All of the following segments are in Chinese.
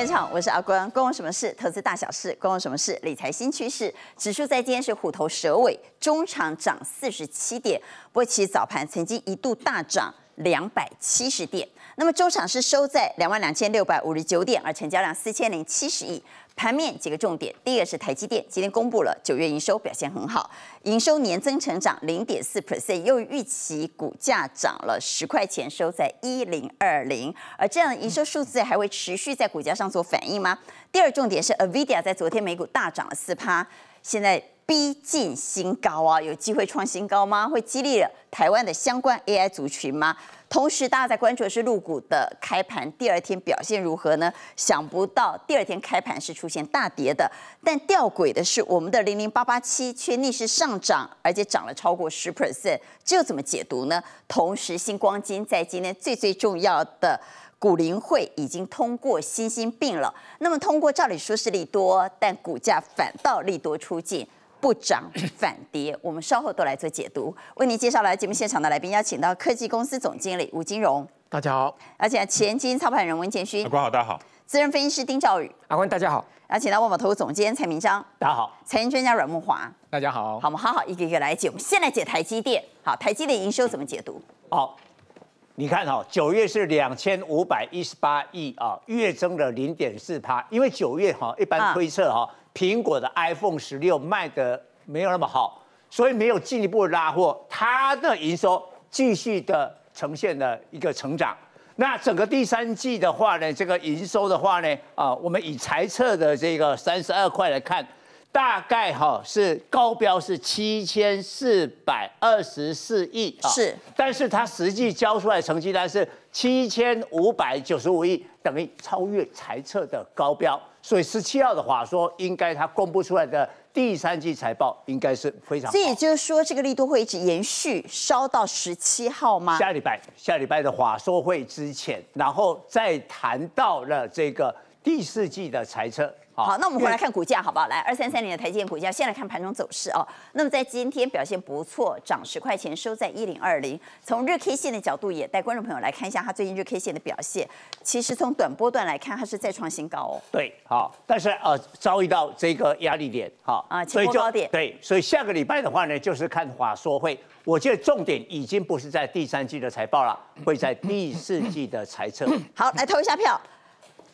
现场，我是阿光，关我什么事？投资大小事，关我什么事？理财新趋势，指数在今天是虎头蛇尾，中场涨四十七点，不过其早盘曾经一度大涨两百七十点，那么中场是收在两万两千六百五十九点，而成交量四千零七十亿。盘面几个重点，第一个是台积电，今天公布了九月营收表现很好，营收年增成长零点四 percent，又预期股价涨了十块钱，收在一零二零。而这样的营收数字还会持续在股价上做反应吗？第二重点是 Nvidia，在昨天美股大涨了四趴，现在逼近新高啊，有机会创新高吗？会激励台湾的相关 AI 族群吗？同时，大家在关注的是露股的开盘，第二天表现如何呢？想不到第二天开盘是出现大跌的，但吊诡的是，我们的零零八八七却逆势上涨，而且涨了超过十 percent，这又怎么解读呢？同时，星光金在今天最最重要的股龄会已经通过新兴病了，那么通过照理说是利多，但股价反倒利多出尽。不涨反跌，我们稍后都来做解读。为您介绍来节目现场的来宾，要请到科技公司总经理吴金荣，大家好。而且前金操盘人温建勋，阿官好，大家好。资深分析师丁兆宇，阿官大家好。要请到万宝投资总监蔡明章，大家好。财经专家阮木华，大家好。好们好好一个一个来解。我们先来解台积电，好，台积电营收怎么解读？好，你看哈，九月是两千五百一十八亿啊，月增了零点四趴，因为九月哈一般推测哈。苹果的 iPhone 十六卖的没有那么好，所以没有进一步拉货，它的营收继续的呈现了一个成长。那整个第三季的话呢，这个营收的话呢，啊，我们以财测的这个三十二块来看，大概哈是高标是七千四百二十四亿，是，但是它实际交出来成绩单是七千五百九十五亿，等于超越财测的高标。所以十七号的话说，应该他公布出来的第三季财报应该是非常。这也就是说，这个力度会一直延续，烧到十七号吗？下礼拜，下礼拜的话说会之前，然后再谈到了这个第四季的财测。好，那我们回来看股价好不好？来，二三三年的台积电股价，先来看盘中走势哦。那么在今天表现不错，涨十块钱，收在一零二零。从日 K 线的角度，也带观众朋友来看一下它最近日 K 线的表现。其实从短波段来看，它是再创新高哦。对，好，但是呃，遭遇到这个压力点，好，啊，波高点。对，所以下个礼拜的话呢，就是看华硕会，我觉得重点已经不是在第三季的财报了，会在第四季的财测。好，来投一下票。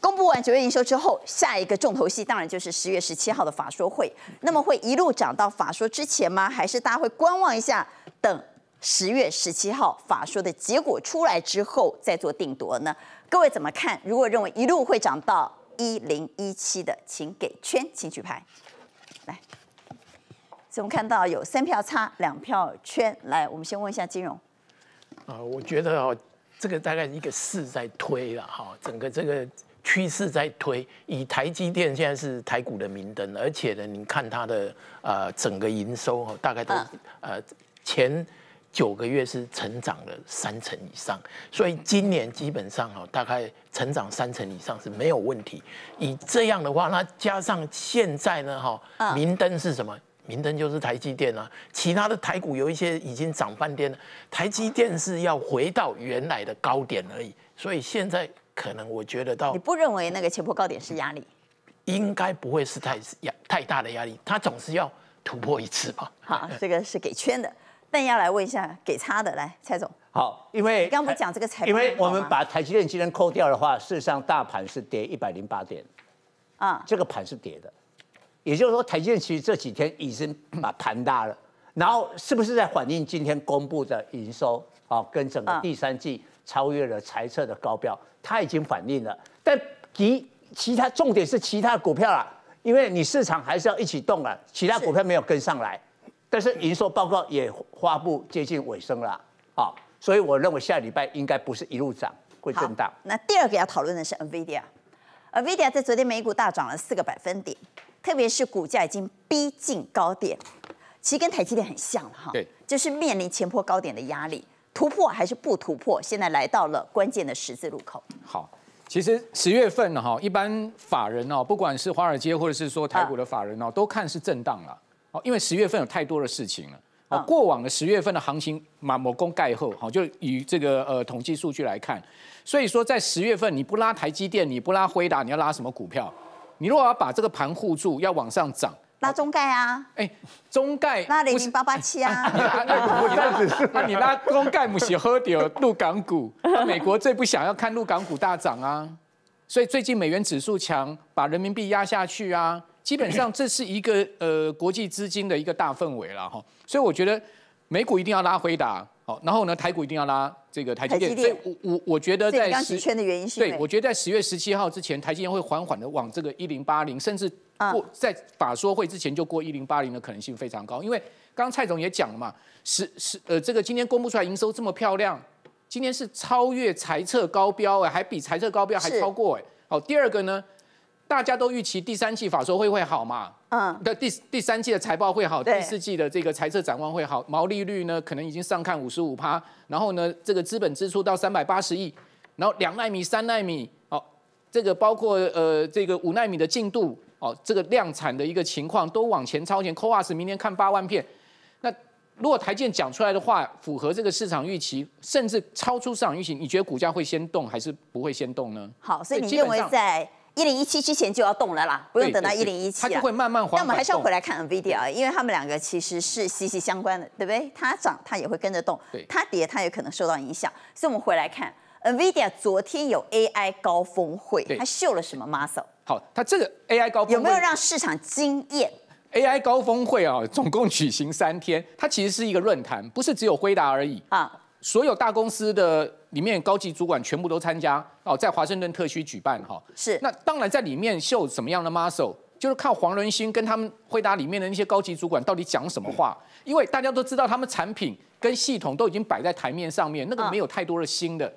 公布完九月营收之后，下一个重头戏当然就是十月十七号的法说会。那么会一路涨到法说之前吗？还是大家会观望一下，等十月十七号法说的结果出来之后再做定夺呢？各位怎么看？如果认为一路会涨到一零一七的，请给圈，请举牌。来，所以我们看到有三票差，两票圈。来，我们先问一下金融。啊，我觉得哦，这个大概一个势在推了哈，整个这个。趋势在推，以台积电现在是台股的明灯，而且呢，你看它的呃整个营收，大概都呃前九个月是成长了三成以上，所以今年基本上大概成长三成以上是没有问题。以这样的话，那加上现在呢哈，明灯是什么？明灯就是台积电啊，其他的台股有一些已经涨半天了，台积电是要回到原来的高点而已，所以现在。可能我觉得到你不认为那个前破高点是压力，应该不会是太压太大的压力，它总是要突破一次吧。好，这个是给圈的，但要来问一下给差的，来蔡总。好，因为刚不们讲这个财，因为我们把台积电今天扣掉的话，事实上大盘是跌一百零八点啊，这个盘是跌的，也就是说台积电其实这几天已经把盘大了，然后是不是在反映今天公布的营收啊，跟整个第三季超越了财测的高标？它已经反应了，但其其他重点是其他股票啊，因为你市场还是要一起动啊，其他股票没有跟上来，但是营收报告也发布接近尾声了，好，所以我认为下礼拜应该不是一路涨，会震荡。那第二个要讨论的是 Nvidia，Nvidia 在昨天美股大涨了四个百分点，特别是股价已经逼近高点，其实跟台积电很像了哈，就是面临前破高点的压力。突破还是不突破？现在来到了关键的十字路口。好，其实十月份呢，哈，一般法人哦，不管是华尔街或者是说台股的法人哦，都看是震荡了哦，因为十月份有太多的事情了哦。过往的十月份的行情，马某公盖后，好，就以这个呃统计数据来看，所以说在十月份你不拉台积电，你不拉辉达，你要拉什么股票？你如果要把这个盘护住，要往上涨。拉中概啊！哎，中概，拉零零八八七啊！你拉你拉你拉中概，不是喝掉陆港股，美国最不想要看陆港股大涨啊！所以最近美元指数强，把人民币压下去啊！基本上这是一个呃国际资金的一个大氛围了哈，所以我觉得美股一定要拉回打，好，然后呢，台股一定要拉。这个台积电，所以，我我我觉得在十圈的原因是，对，我觉得在十月十七号之前，台积电会缓缓的往这个一零八零，甚至啊，在法说会之前就过一零八零的可能性非常高，因为刚刚蔡总也讲了嘛，十十呃，这个今天公布出来营收这么漂亮，今天是超越财测高标哎，还比财测高标还超过哎，好，第二个呢，大家都预期第三季法说会会好嘛。嗯，那第第三季的财报会好，第四季的这个财测展望会好，毛利率呢可能已经上看五十五趴，然后呢这个资本支出到三百八十亿，然后两纳米、三纳米，哦，这个包括呃这个五纳米的进度，哦，这个量产的一个情况都往前超前 c o a s 明天看八万片，那如果台建讲出来的话符合这个市场预期，甚至超出市场预期，你觉得股价会先动还是不会先动呢？好，所以你认为在。一零一七之前就要动了啦，不用等到一零一七它就会慢慢。那我们还是要回来看 Nvidia 因为他们两个其实是息息相关的，对不对？它涨，它也会跟着动；，它跌，它也可能受到影响。所以我们回来看 Nvidia 昨天有 AI 高峰会，它秀了什么 muscle？好，它这个 AI 高峰有没有让市场惊艳？AI 高峰会啊，总共举行三天，它其实是一个论坛，不是只有回答而已啊。所有大公司的里面高级主管全部都参加哦，在华盛顿特区举办哈。是，那当然在里面秀什么样的 muscle，就是看黄仁勋跟他们回答里面的那些高级主管到底讲什么话，因为大家都知道他们产品跟系统都已经摆在台面上面，那个没有太多的新的，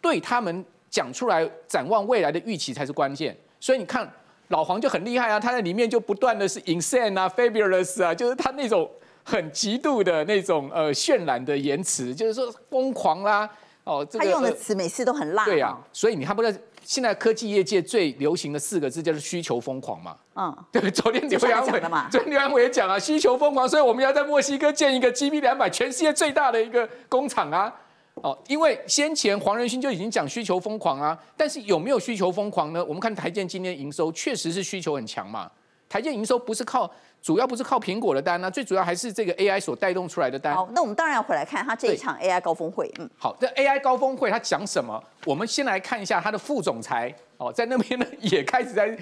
对他们讲出来展望未来的预期才是关键。所以你看老黄就很厉害啊，他在里面就不断的是 insane 啊，fabulous 啊，就是他那种很极度的那种呃渲染的言辞，就是说疯狂啦。哦，他用的词每次都很辣。对呀，所以你看不到现在科技业界最流行的四个字就是需求疯狂嘛。嗯，对，昨天刘扬伟嘛，昨天刘扬伟讲啊，需求疯狂，所以我们要在墨西哥建一个 G B 两百，全世界最大的一个工厂啊。哦，因为先前黄仁勋就已经讲需求疯狂啊，但是有没有需求疯狂呢？我们看台建今天营收确实是需求很强嘛。台积营收不是靠主要不是靠苹果的单呢，最主要还是这个 AI 所带动出来的单。好，那我们当然要回来看他这一场 AI 高峰会。嗯，好，这 AI 高峰会他讲什么？我们先来看一下他的副总裁哦，在那边呢 也开始在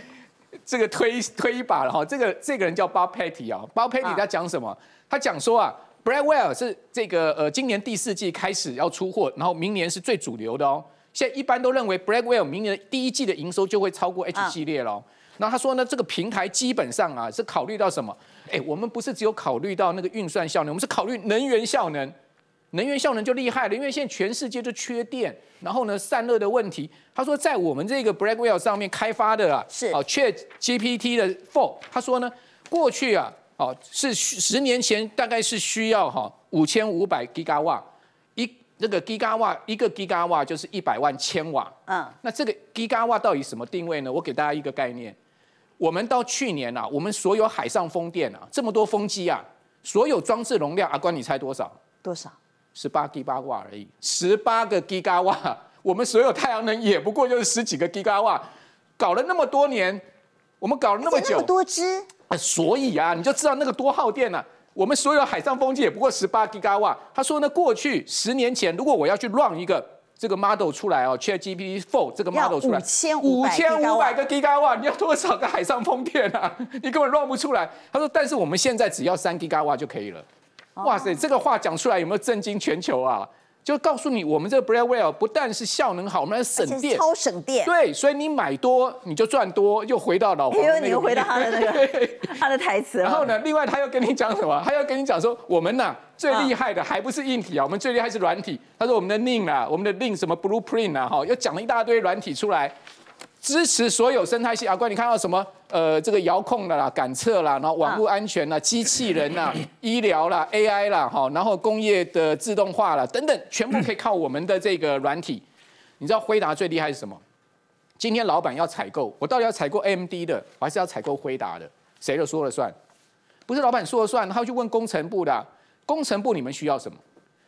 这个推推一把了哈。这个这个人叫 Bob Petty 啊，Bob Petty 他讲什么？他讲说啊 b r a d w e l l 是这个呃今年第四季开始要出货，然后明年是最主流的哦。现在一般都认为 b r a d w e l l 明年第一季的营收就会超过 H 系列了。然后他说呢，这个平台基本上啊是考虑到什么？哎，我们不是只有考虑到那个运算效能，我们是考虑能源效能。能源效能就厉害了，因为现在全世界都缺电，然后呢散热的问题。他说在我们这个 Blackwell 上面开发的啊，是哦，Chat GPT 的 Four。他说呢，过去啊哦是十年前大概是需要哈五千五百 Giga a 一那个 Giga w 一个 Giga 就是一百万千瓦。嗯，那这个 Giga 瓦到底什么定位呢？我给大家一个概念。我们到去年啊，我们所有海上风电啊，这么多风机啊，所有装置容量啊，关你猜多少？多少？十八八瓦而已，十八个吉瓦。我们所有太阳能也不过就是十几个吉瓦。搞了那么多年，我们搞了那么久，多只。所以啊，你就知道那个多耗电了。我们所有海上风机也不过十八吉瓦。他说呢，过去十年前，如果我要去乱一个。这个 model 出来哦，ChatGPT Four 这个 model 出来，五千五百个 gigawatt，你要多少个海上风电啊？你根本 run 不出来。他说，但是我们现在只要三 gigawatt 就可以了。哇塞，这个话讲出来有没有震惊全球啊？就告诉你，我们这个 Bradwell 不但是效能好，我们还省电，超省电。对，所以你买多你就赚多，又回到老黄你又回到他的那对 他的台词。然后呢，另外他要跟你讲什么？他要跟你讲说，我们呐最厉害的还不是硬体啊，我们最厉害是软体。他说我们的 n i n 啊，我们的 n i n 什么 blueprint 啊，哈，又讲了一大堆软体出来。支持所有生态系啊，关你看到什么？呃，这个遥控的啦，感测啦，然后网络安全啦，机器人啦，医疗啦，AI 啦，哈，然后工业的自动化啦等等，全部可以靠我们的这个软体。你知道辉达最厉害是什么？今天老板要采购，我到底要采购 MD 的，还是要采购辉达的？谁都说了算？不是老板说了算，他要去问工程部的。工程部你们需要什么？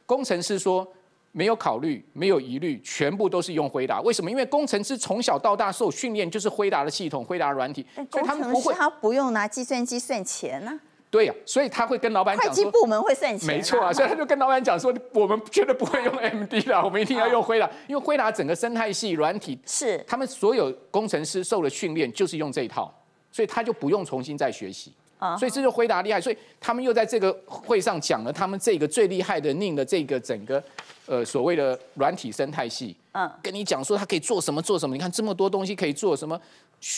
工程师说。没有考虑，没有疑虑，全部都是用回答。为什么？因为工程师从小到大受训练就是辉达的系统、辉达软体，所以他们不会。他不用拿计算机算钱啊。对呀，所以他会跟老板讲会计部门会算钱。没错啊，所以他就跟老板讲说，我们绝对不会用 MD 的，我们一定要用辉达，因为辉达整个生态系软体是他们所有工程师受的训练就是用这一套，所以他就不用重新再学习。啊，所以这就辉达厉害。所以他们又在这个会上讲了他们这个最厉害的宁的这个整个。呃，所谓的软体生态系，嗯，跟你讲说它可以做什么做什么，你看这么多东西可以做什么，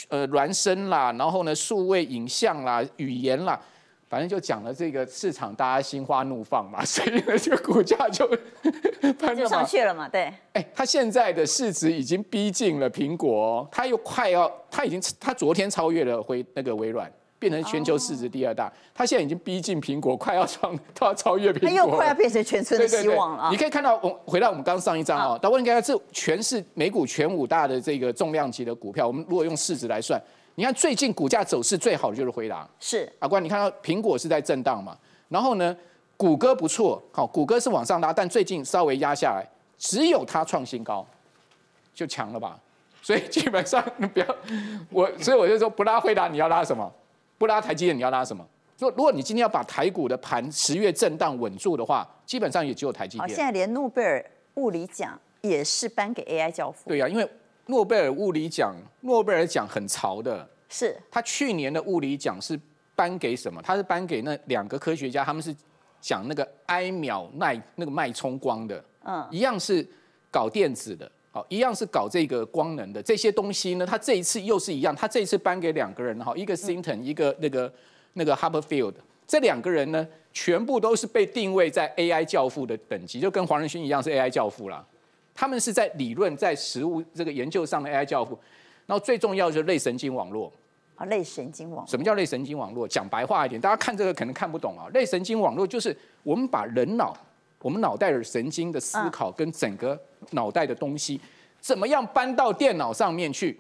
呃，孪生啦，然后呢，数位影像啦，语言啦，反正就讲了这个市场，大家心花怒放嘛，所以呢，这个股价就 就上去了嘛，对。哎，它现在的市值已经逼近了苹果，它又快要，它已经，它昨天超越了回那个微软。变成全球市值第二大，它现在已经逼近苹果，快要创，它要超越苹果它又快要变成全村的希望了。你可以看到，我回到我们刚上一张啊，导问你看这全是美股全五大的这个重量级的股票。我们如果用市值来算，你看最近股价走势最好的就是回答。是阿关，你看到苹果是在震荡嘛？然后呢，谷歌不错，好，谷歌是往上拉，但最近稍微压下来，只有它创新高，就强了吧？所以基本上不要我，所以我就说不拉回答，你要拉什么？不拉台积电，你要拉什么？如如果你今天要把台股的盘十月震荡稳住的话，基本上也只有台积电。好，现在连诺贝尔物理奖也是颁给 AI 教父。对呀，因为诺贝尔物理奖，诺贝尔奖很潮的。是。他去年的物理奖是颁给什么？他是颁给那两个科学家，他们是讲那个埃秒耐那个脉冲光的。嗯，一样是搞电子的。好，一样是搞这个光能的，这些东西呢，他这一次又是一样，他这一次颁给两个人哈，一个 Sinton，一个那个那个 Huberfield，这两个人呢，全部都是被定位在 AI 教父的等级，就跟黄仁勋一样是 AI 教父啦。他们是在理论在实物这个研究上的 AI 教父，然后最重要就是类神经网络，啊，类神经网，什么叫类神经网络？讲白话一点，大家看这个可能看不懂啊，类神经网络就是我们把人脑。我们脑袋的神经的思考跟整个脑袋的东西，怎么样搬到电脑上面去？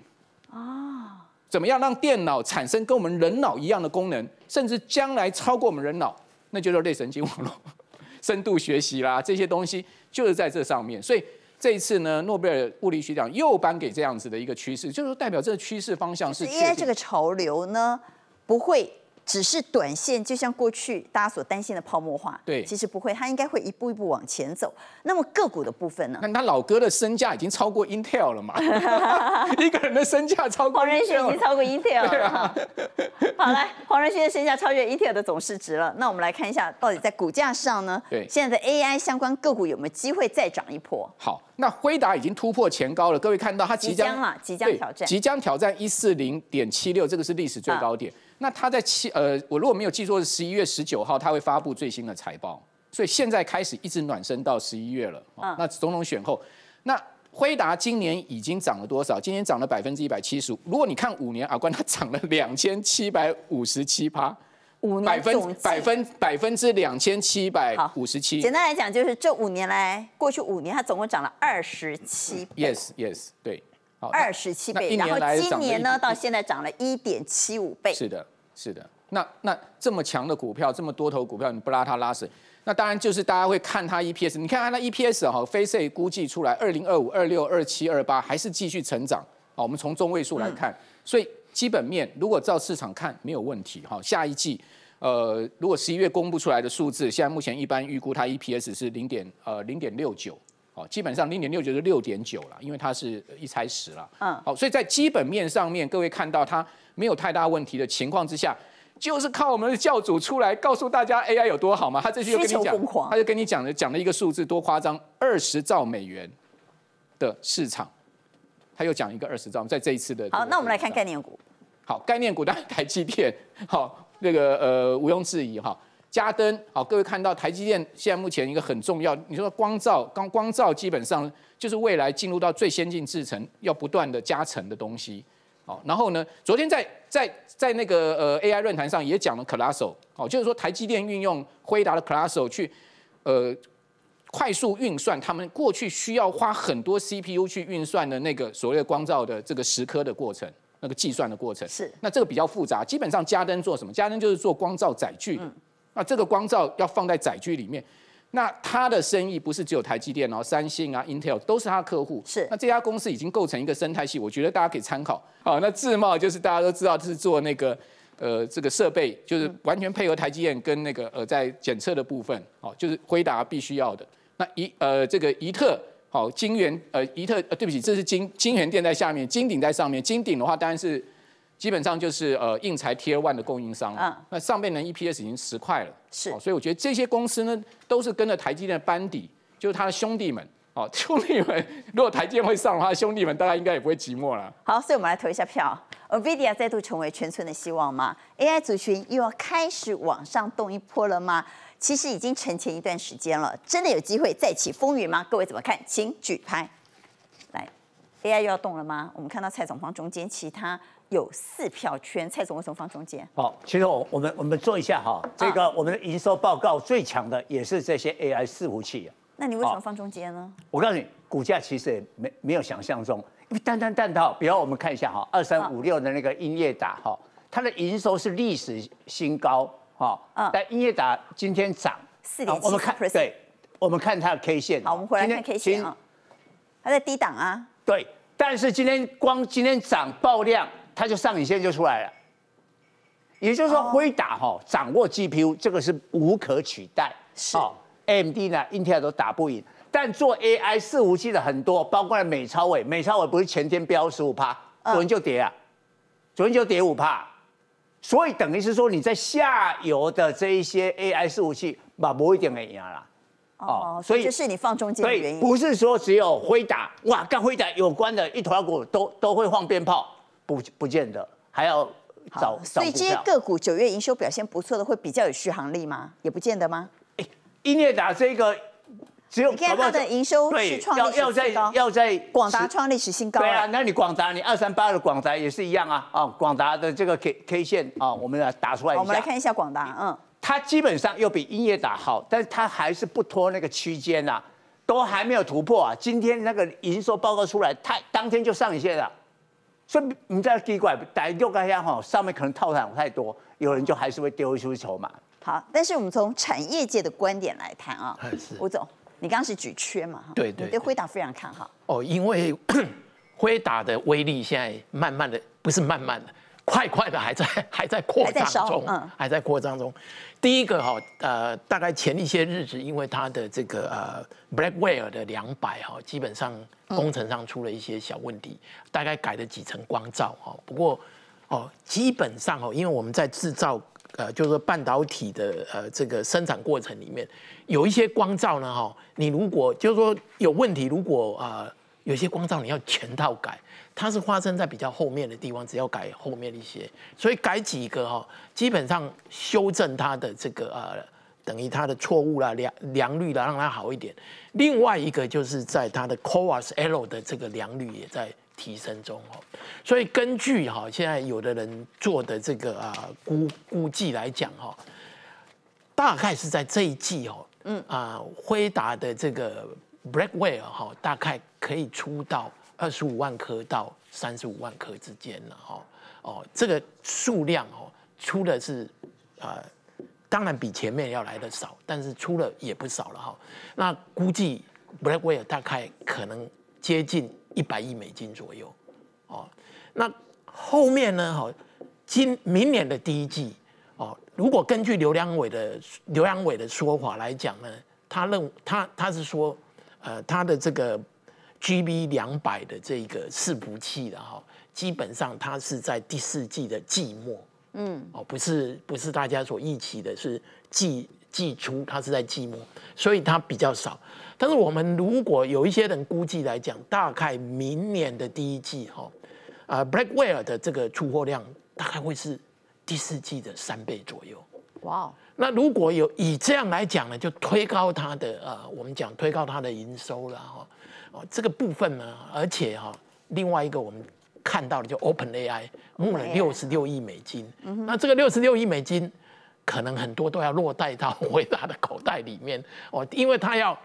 啊，怎么样让电脑产生跟我们人脑一样的功能，甚至将来超过我们人脑？那就是类神经网络、深度学习啦，这些东西就是在这上面。所以这一次呢，诺贝尔物理学奖又颁给这样子的一个趋势，就是代表这个趋势方向是。因为这个潮流呢，不会。只是短线，就像过去大家所担心的泡沫化，对，其实不会，它应该会一步一步往前走。那么个股的部分呢？那他老哥的身价已经超过 Intel 了嘛？一个人的身价超过黄仁勋已经超过 Intel，了。啊。好，来，黄仁勋的身价超越 Intel 的总市值了。那我们来看一下，到底在股价上呢？对，现在的 AI 相关个股有没有机会再涨一波？好，那辉达已经突破前高了，各位看到它即将了，即将挑战，即将挑战一四零点七六，这个是历史最高点。那他在七呃，我如果没有记错是十一月十九号，他会发布最新的财报，所以现在开始一直暖身到十一月了。嗯，那总统选后，那辉达今年已经涨了多少？今年涨了百分之一百七十五。如果你看五年啊，关它涨了两千七百五十七趴。五年百分百分百分之两千七百五十七。简单来讲，就是这五年来，过去五年它总共涨了二十七。Yes，Yes，对。二十七倍，然后今年呢，到现在涨了一点七五倍。是的，是的。那那这么强的股票，这么多头股票，你不拉它拉谁？那当然就是大家会看它 EPS。你看它那 EPS 哈、f a c e 估计出来二零二五、二六、二七、二八，还是继续成长。好，我们从中位数来看，所以基本面如果照市场看没有问题。哈，下一季，呃，如果十一月公布出来的数字，现在目前一般预估它 EPS 是零点呃零点六九。基本上零点六九是六点九了，因为它是一拆十了。嗯，好，所以在基本面上面，各位看到它没有太大问题的情况之下，就是靠我们的教主出来告诉大家 AI 有多好嘛？他就跟你讲，他就跟你讲了，讲了一个数字多夸张，二十兆美元的市场，他又讲一个二十兆，在这一次的。好，那我们来看概念股。好，概念股当然台积电，好，那个呃毋庸置疑哈。加登，好，各位看到台积电现在目前一个很重要，你说光照光光照基本上就是未来进入到最先进制程要不断的加层的东西，好，然后呢，昨天在在在那个呃 AI 论坛上也讲了 c l a s o 哦，就是说台积电运用辉达的 c l a s o 去呃快速运算，他们过去需要花很多 CPU 去运算的那个所谓光照的这个时刻的过程，那个计算的过程，是，那这个比较复杂，基本上加登做什么？加登就是做光照载具。那这个光照要放在载具里面，那他的生意不是只有台积电哦，三星啊、Intel 都是他的客户。是，那这家公司已经构成一个生态系，我觉得大家可以参考。好，那智贸就是大家都知道，这是做那个呃这个设备，就是完全配合台积电跟那个呃在检测的部分，好，就是辉达必须要的。那一呃这个一特好，金元呃一特呃对不起，这是金金元店在下面，金鼎在上面。金鼎的话当然是。基本上就是呃，硬材 T1 的供应商，嗯，那上面的 EPS 已经十块了，是，所以我觉得这些公司呢，都是跟着台积电的班底，就是他的兄弟们，哦，兄弟们，如果台积电会上的话，兄弟们大家应该也不会寂寞了。好，所以我们来投一下票。NVIDIA 再度成为全村的希望吗？AI 族群又要开始往上动一波了吗？其实已经沉潜一段时间了，真的有机会再起风云吗？各位怎么看？请举牌。来，AI 又要动了吗？我们看到蔡总方中间其他。有四票圈，蔡总为什么放中间？好，其实我我们我们做一下哈，这个我们的营收报告最强的也是这些 AI 伺服器。那你为什么放中间呢？我告诉你，股价其实也没没有想象中，因为弹弹弹到，比如我们看一下哈，二三五六的那个音乐打哈，它的营收是历史新高哈，但音乐打今天涨四点我们看对，我们看它的 K 线。好，我们回来看 K 线啊，它在低档啊，对，但是今天光今天涨爆量。它就上影线就出来了，也就是说，辉达哈掌握 GPU 这个是无可取代。是 a m d 呢，Intel 都打不赢。但做 AI 服器的很多，包括美超伟，美超伟不是前天飙十五趴，昨天就跌啊，昨天就跌五趴。所以等于是说，你在下游的这一些 AI 服器，把某一点给赢了。哦，所以这是你放中间的原因。所以不是说只有辉达，哇，跟辉达有关的一团股都都会放鞭炮。不不见得，还要找。所以，这些个股九月营收表现不错的，会比较有续航力吗？也不见得吗？哎，英业达这个只有，你看它的营收创历史高。要在广达创历史新高。对啊，那你广达，你二三八的广达也是一样啊。啊，广达的这个 K K 线啊，我们来打出来。我们来看一下广达，嗯，它基本上又比英业达好，但是它还是不拖那个区间呐，都还没有突破啊。今天那个营收报告出来，它当天就上一些了。所以你在底怪，但六个亿哈，上面可能套场太多，有人就还是会丢出筹码。好，但是我们从产业界的观点来谈啊，吴总，你刚刚是举缺嘛？对对，對，对辉达非常看好。哦，因为 辉达的威力现在慢慢的，不是慢慢的。快快的还在 还在扩张中，还在扩张中。第一个哈呃，大概前一些日子，因为它的这个呃 Blackwell 的两百哈，基本上工程上出了一些小问题，大概改了几层光照哈。不过哦，基本上哦，因为我们在制造呃，就是说半导体的呃这个生产过程里面，有一些光照呢哈，你如果就是说有问题，如果啊有些光照你要全套改。它是发生在比较后面的地方，只要改后面一些，所以改几个哦，基本上修正它的这个呃，等于它的错误啦、良良率啦，让它好一点。另外一个就是在它的 Corel 的这个良率也在提升中哦。所以根据哈现在有的人做的这个啊估估计来讲哈，大概是在这一季哦，嗯啊，辉达的这个 Breakwell 哈，大概可以出到。二十五万颗到三十五万颗之间了哈，哦，这个数量哦出的是，呃，当然比前面要来的少，但是出了也不少了哈。那估计 Blackwell 大概可能接近一百亿美金左右，哦，那后面呢哈，今明年的第一季哦，如果根据刘良伟的刘良伟的说法来讲呢，他认他他是说，呃，他的这个。G B 两百的这个伺服器的哈，基本上它是在第四季的季末，嗯，哦，不是不是大家所预期的，是季季初，它是在季末，所以它比较少。但是我们如果有一些人估计来讲，大概明年的第一季哈，啊，Blackwell 的这个出货量大概会是第四季的三倍左右。哇，那如果有以这样来讲呢，就推高它的啊，我们讲推高它的营收了哈。哦，这个部分呢，而且哈，另外一个我们看到的就 Open AI 募了六十六亿美金，那这个六十六亿美金可能很多都要落袋到 伟大的口袋里面哦，因为他要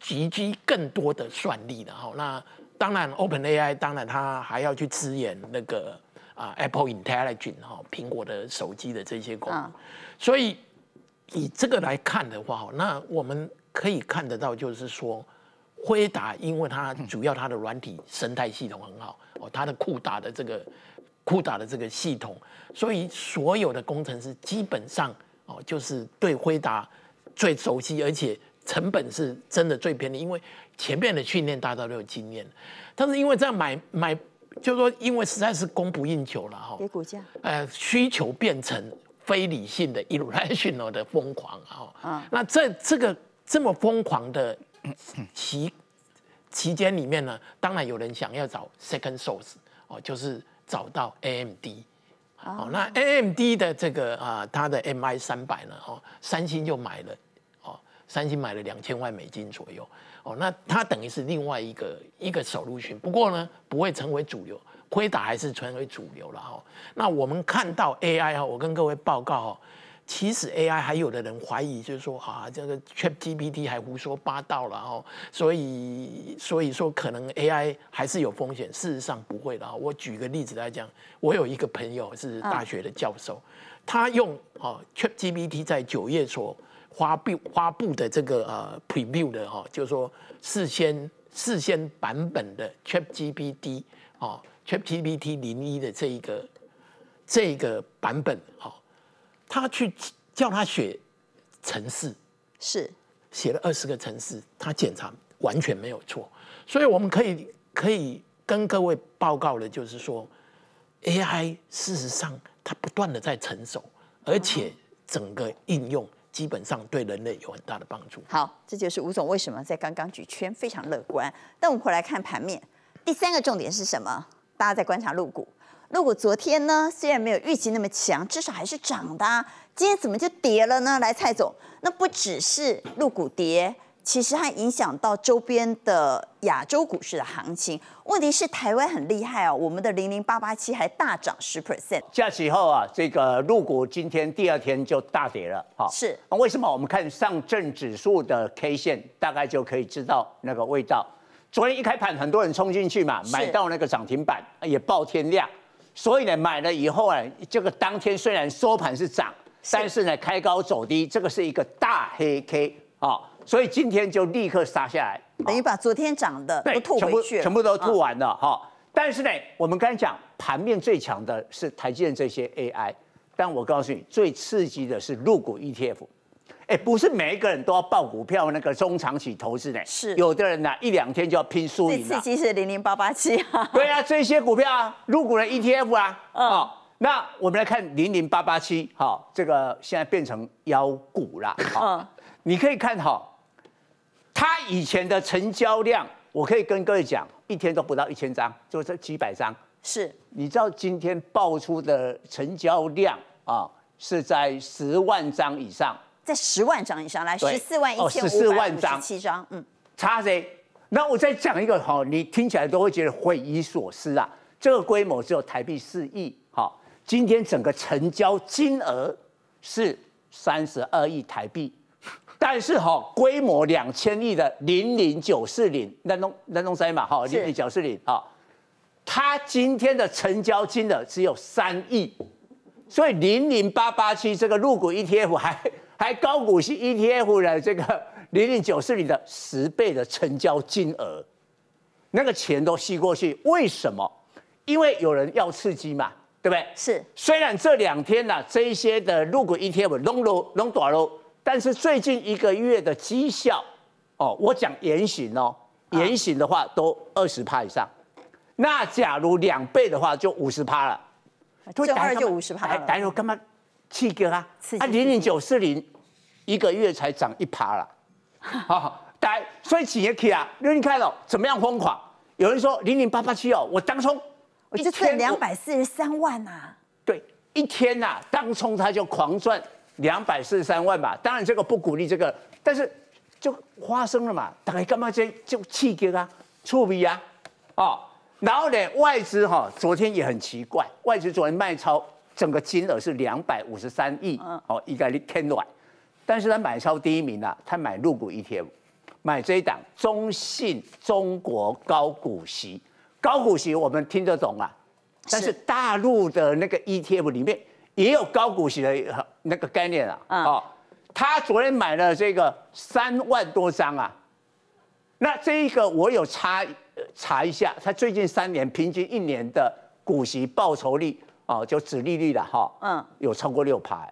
集聚更多的算力的哈。那当然 Open AI 当然他还要去支援那个啊 Apple Intelligence 哈，苹果的手机的这些功能。所以以这个来看的话，那我们可以看得到就是说。辉达，因为它主要它的软体生态系统很好哦，它的酷达的这个酷达的这个系统，所以所有的工程师基本上哦，就是对辉达最熟悉，而且成本是真的最便宜，因为前面的训练大家都有经验，但是因为这样买买，就是说因为实在是供不应求了哈，给股价，呃，需求变成非理性的 irrational 的疯狂啊，那在这个这么疯狂的。其期间里面呢，当然有人想要找 second source 哦，就是找到 AMD 哦，那 AMD 的这个啊，它的 MI 三百呢，哦，三星就买了哦，三星买了两千万美金左右哦，那它等于是另外一个一个首入群，不过呢，不会成为主流，辉达还是成为主流了哈。那我们看到 AI 哈，我跟各位报告哦。其实 AI 还有的人怀疑，就是说啊，这个 ChatGPT 还胡说八道了哦，所以所以说可能 AI 还是有风险。事实上不会的哦。我举个例子来讲，我有一个朋友是大学的教授，他用哦 ChatGPT 在九月所发布发布的这个呃 Preview 的哦，就是说事先事先版本的 ChatGPT 哦，ChatGPT 零一的这一个这个版本哦。他去叫他写城市，是写了二十个城市，他检查完全没有错，所以我们可以可以跟各位报告的，就是说 AI 事实上它不断的在成熟，而且整个应用基本上对人类有很大的帮助。好，这就是吴总为什么在刚刚举圈非常乐观。但我们回来看盘面，第三个重点是什么？大家在观察入股。陆股昨天呢，虽然没有预期那么强，至少还是涨的。今天怎么就跌了呢？来，蔡总，那不只是陆股跌，其实还影响到周边的亚洲股市的行情。问题是台湾很厉害哦，我们的零零八八七还大涨十 percent。假期后啊，这个陆股今天第二天就大跌了。哈，是。那为什么？我们看上证指数的 K 线，大概就可以知道那个味道。昨天一开盘，很多人冲进去嘛，买到那个涨停板，也爆天量。所以呢，买了以后啊，这个当天虽然收盘是涨，但是呢，开高走低，这个是一个大黑 K 啊，所以今天就立刻杀下来，等于把昨天涨的都吐回去，全部都吐完了哈。但是呢，我们刚才讲盘面最强的是台积电这些 AI，但我告诉你，最刺激的是入股 ETF。哎，不是每一个人都要报股票那个中长期投资的，是有的人呢一两天就要拼输赢的。刺激是零零八八七啊？对啊，这些股票啊，入股的 ETF 啊，啊，那我们来看零零八八七，好，这个现在变成妖股了。嗯，你可以看哈，它以前的成交量，我可以跟各位讲，一天都不到一千张，就是几百张。是，你知道今天爆出的成交量啊，是在十万张以上。在十万张以上，来十四万一千五百五十七张，嗯。查谁？那我再讲一个哈，你听起来都会觉得匪夷所思啊。这个规模只有台币四亿，好，今天整个成交金额是三十二亿台币，但是哈，规模两千亿的零零九四零，南弄南弄三嘛？哈，零零九四零哈，它今天的成交金额只有三亿，所以零零八八七这个入股 ETF 还。还高股息 ETF 的这个零零九四零的十倍的成交金额，那个钱都吸过去，为什么？因为有人要刺激嘛，对不对？是。虽然这两天呢，这一些的入股 ETF 弄 o 弄短了，但是最近一个月的绩效哦，我讲言行哦，言行的话都二十趴以上，那假如两倍的话就五十趴了，就二十就五十趴，哎，假如干嘛？气割啊！啊，零零九四零，一个月才涨一趴了，啊！所以企业去啊，你看哦，怎么样疯狂？有人说零零八八七哦，我当冲，我就赚两百四十三万呐。对，一天呐，当冲他就狂赚两百四十三万吧。当然这个不鼓励这个，但是就发生了嘛。大概干嘛这就气割啊，错比啊，哦，然后呢，外资哈，昨天也很奇怪，外资昨天卖超。整个金额是两百五十三亿，哦，一个天暖，但是他买超第一名啊，他买入股 E T f 买这一档中信中国高股息，高股息我们听得懂啊，但是大陆的那个 E T f 里面也有高股息的那个概念啊，哦，他昨天买了这个三万多张啊，那这一个我有查查一下，他最近三年平均一年的股息报酬率。哦，就指利率的哈，嗯，有超过六排，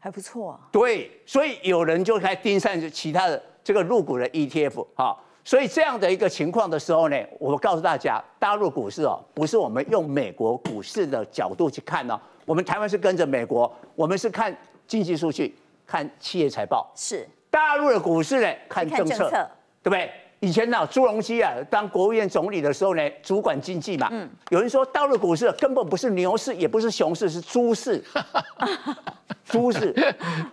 还不错啊。对，所以有人就开盯上其他的这个入股的 ETF，哈，所以这样的一个情况的时候呢，我告诉大家，大陆股市哦，不是我们用美国股市的角度去看呢，我们台湾是跟着美国，我们是看经济数据、看企业财报，是大陆的股市呢，看政策，对不对？以前呢，朱镕基啊当国务院总理的时候呢，主管经济嘛。嗯。有人说，大陆股市根本不是牛市，也不是熊市，是猪市。猪市，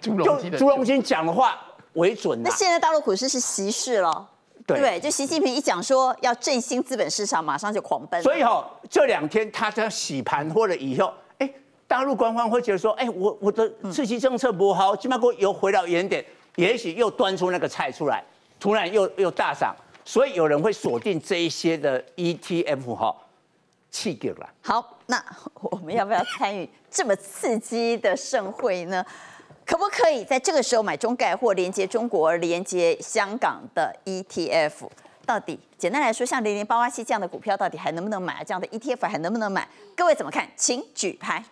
朱镕基的。朱镕基讲的话为准。那现在大陆股市是习市了。对。对，就习近平一讲说要振兴资本市场，马上就狂奔。所以哈，这两天他在洗盘，或者以后，哎，大陆官方会觉得说，哎，我我的刺激政策不好，金八国又回到原点，也许又端出那个菜出来。突然又又大涨，所以有人会锁定这一些的 ETF 哈，气给了。好，那我们要不要参与这么刺激的盛会呢？可不可以在这个时候买中概或连接中国、连接香港的 ETF？到底简单来说，像零零八八七这样的股票到底还能不能买？这样的 ETF 还能不能买？各位怎么看？请举牌。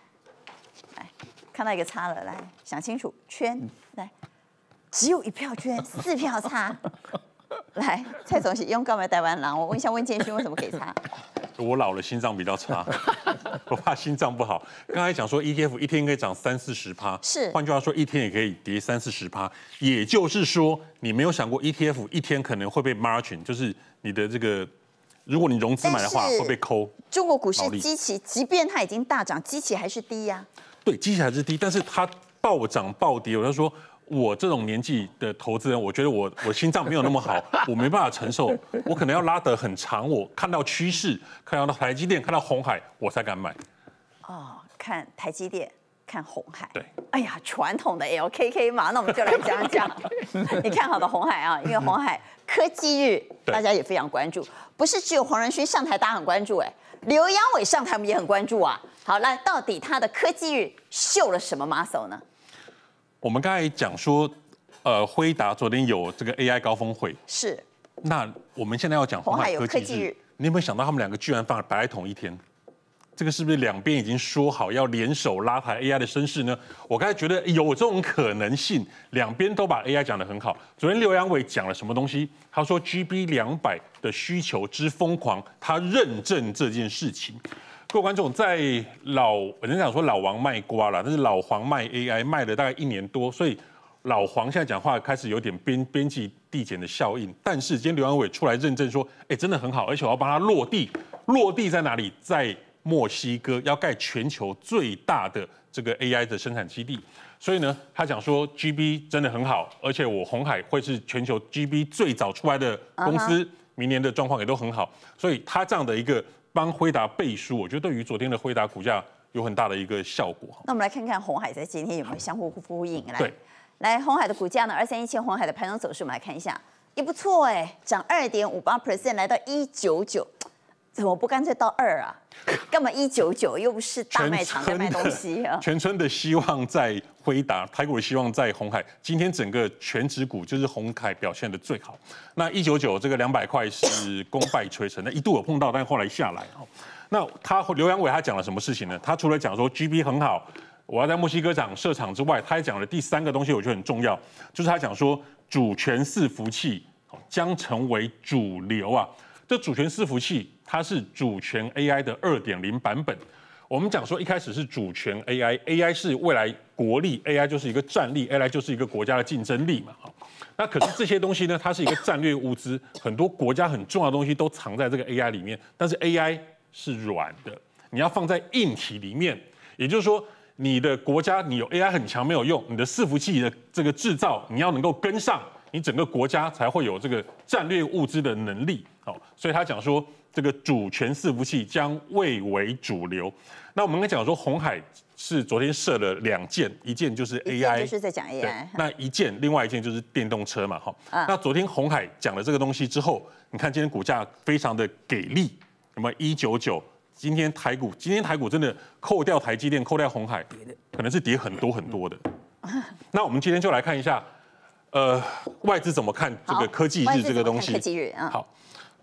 来，看到一个叉了，来想清楚，圈来。只有一票捐，四票差。来，蔡总喜用告明台湾狼，我问一下温建勋为什么给差？我老了，心脏比较差，我怕心脏不好。刚才讲说 ETF 一天可以涨三四十趴，是，换句话说一天也可以跌三四十趴。也就是说，你没有想过 ETF 一天可能会被 margin，就是你的这个，如果你融资买的话会被扣。中国股市机器，即便它已经大涨，机器还是低呀。对，机器还是低，但是它暴涨暴跌。我就说。我这种年纪的投资人，我觉得我我心脏没有那么好，我没办法承受，我可能要拉得很长。我看到趋势，看到台积电，看到红海，我才敢买。哦，看台积电，看红海。对。哎呀，传统的 LKK 嘛，那我们就来讲讲。你看好的红海啊，因为红海科技日大家也非常关注，不是只有黄仁勋上台大家很关注，哎，刘扬伟上台我们也很关注啊。好，那到底他的科技日秀了什么 muscle 呢？我们刚才讲说，呃，辉达昨天有这个 AI 高峰会，是。那我们现在要讲红海科技日，你有没有想到他们两个居然放在白同一天？这个是不是两边已经说好要联手拉抬 AI 的声势呢？我刚才觉得有这种可能性，两边都把 AI 讲得很好。昨天刘阳伟讲了什么东西？他说 GB 两百的需求之疯狂，他认证这件事情。做观众在老人家讲说老王卖瓜了，但是老黄卖 AI 卖了大概一年多，所以老黄现在讲话开始有点边边际递减的效应。但是今天刘安伟出来认证说，哎，真的很好，而且我要帮他落地，落地在哪里？在墨西哥要盖全球最大的这个 AI 的生产基地。所以呢，他讲说 GB 真的很好，而且我红海会是全球 GB 最早出来的公司，明年的状况也都很好。所以他这样的一个。帮辉达背书，我觉得对于昨天的辉达股价有很大的一个效果。那我们来看看红海在今天有没有相互呼应。对，来红海的股价呢？二三一七，红海的盘中走势，我们来看一下，也不错哎，涨二点五八 percent，来到一九九。怎么不干脆到二啊？干嘛一九九又不是大卖场卖东西？全村的希望在辉达，台股的希望在红海。今天整个全值股就是红海表现的最好。那一九九这个两百块是功败垂成，那一度有碰到，但后来下来哦。那他刘扬伟他讲了什么事情呢？他除了讲说 G P 很好，我要在墨西哥厂设厂之外，他还讲了第三个东西，我觉得很重要，就是他讲说主权伺服器将成为主流啊。这主权伺服器。它是主权 AI 的二点零版本。我们讲说，一开始是主权 AI，AI 是未来国力，AI 就是一个战力，AI 就是一个国家的竞争力嘛。好，那可是这些东西呢，它是一个战略物资，很多国家很重要的东西都藏在这个 AI 里面。但是 AI 是软的，你要放在硬体里面，也就是说，你的国家你有 AI 很强没有用，你的伺服器的这个制造你要能够跟上。你整个国家才会有这个战略物资的能力，好，所以他讲说这个主权伺服器将蔚为主流。那我们刚讲说红海是昨天设了两件，一件就是 AI，就是在讲 AI，那一件另外一件就是电动车嘛，哈。那昨天红海讲了这个东西之后，你看今天股价非常的给力。那么一九九，今天台股，今天台股真的扣掉台积电，扣掉红海，可能是跌很多很多的。那我们今天就来看一下。呃，外资怎么看这个科技日这个东西？科技日啊，好，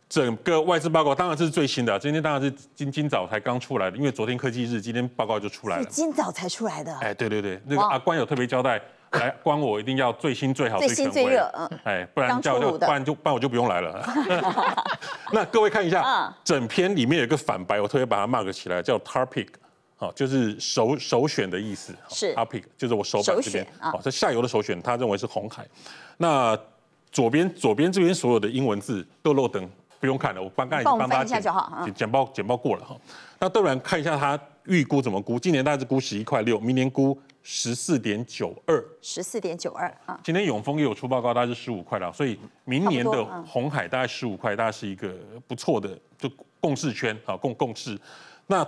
整个外资报告当然是最新的，今天当然是今今早才刚出来的，因为昨天科技日，今天报告就出来了。是今早才出来的？哎，对对对，那个阿关有特别交代，来关我一定要最新最好最新最热，哎，不然叫就不然就不然我就不用来了。那各位看一下，整篇里面有个反白，我特别把它 mark 起来，叫 topic。就是首首选的意思，是 UPIC，就是我手板这边啊，在下游的首选，他认为是红海。那左边左边这边所有的英文字都漏等不用看了，我刚刚已经帮大家好。简报简报过了哈。那当然看一下他预估怎么估，今年大概是估十一块六，明年估十四点九二，十四点九二啊。今天永丰也有出报告，大概是十五块了，所以明年的红海大概十五块，大概是一个不错的就共识圈啊共共识。那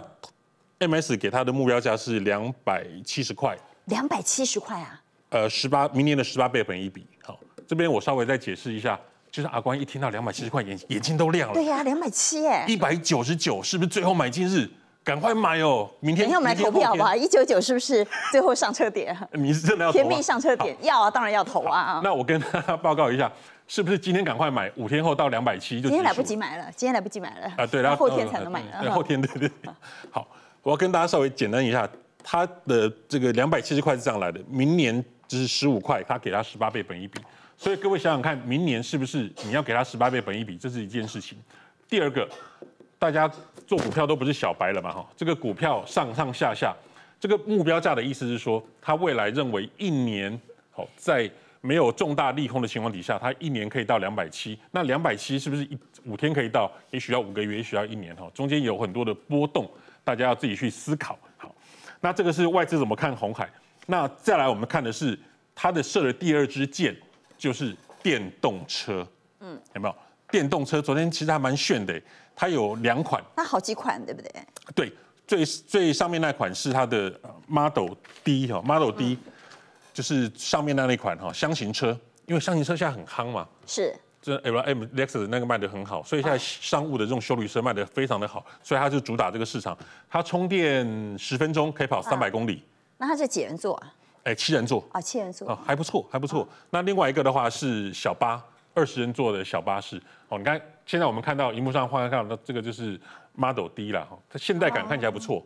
MS 给他的目标价是两百七十块，两百七十块啊？呃，十八明年的十八倍本一笔。好，这边我稍微再解释一下，就是阿光一听到两百七十块，眼眼睛都亮了。对呀，两百七哎。一百九十九是不是最后买进日？赶快买哦，明天明天不票吧，一九九是不是最后上车点？你是真的要？甜蜜上车点，要啊，当然要投啊。那我跟他报告一下，是不是今天赶快买，五天后到两百七就？今天来不及买了，今天来不及买了。啊，对啦，后天才能买。后天对对。好。我要跟大家稍微简单一下，它的这个两百七十块是这样来的。明年就是十五块，它给它十八倍本一比。所以各位想想看，明年是不是你要给它十八倍本一比？这是一件事情。第二个，大家做股票都不是小白了嘛，哈。这个股票上上下下，这个目标价的意思是说，它未来认为一年，好，在没有重大利空的情况底下，它一年可以到两百七。那两百七是不是一五天可以到？也许要五个月，也许要一年，哈。中间有很多的波动。大家要自己去思考。好，那这个是外资怎么看红海。那再来，我们看的是它的射的第二支箭，就是电动车。嗯，有没有？电动车昨天其实还蛮炫的。它有两款，那好几款，对不对？对，最最上面那款是它的 Model D 哈，Model D 就是上面那那款哈，箱型车。因为箱型车现在很夯嘛。是。这 L M Lexus 那个卖的很好，所以现在商务的这种修旅车卖的非常的好，所以它就主打这个市场。它充电十分钟可以跑三百公里，那它是几人座啊？哎，七人座啊，七人座啊，还不错，还不错。那另外一个的话是小巴，二十人座的小巴士。哦，你看现在我们看到荧幕上画上那这个就是 Model D 啦，哈，它现代感看起来不错，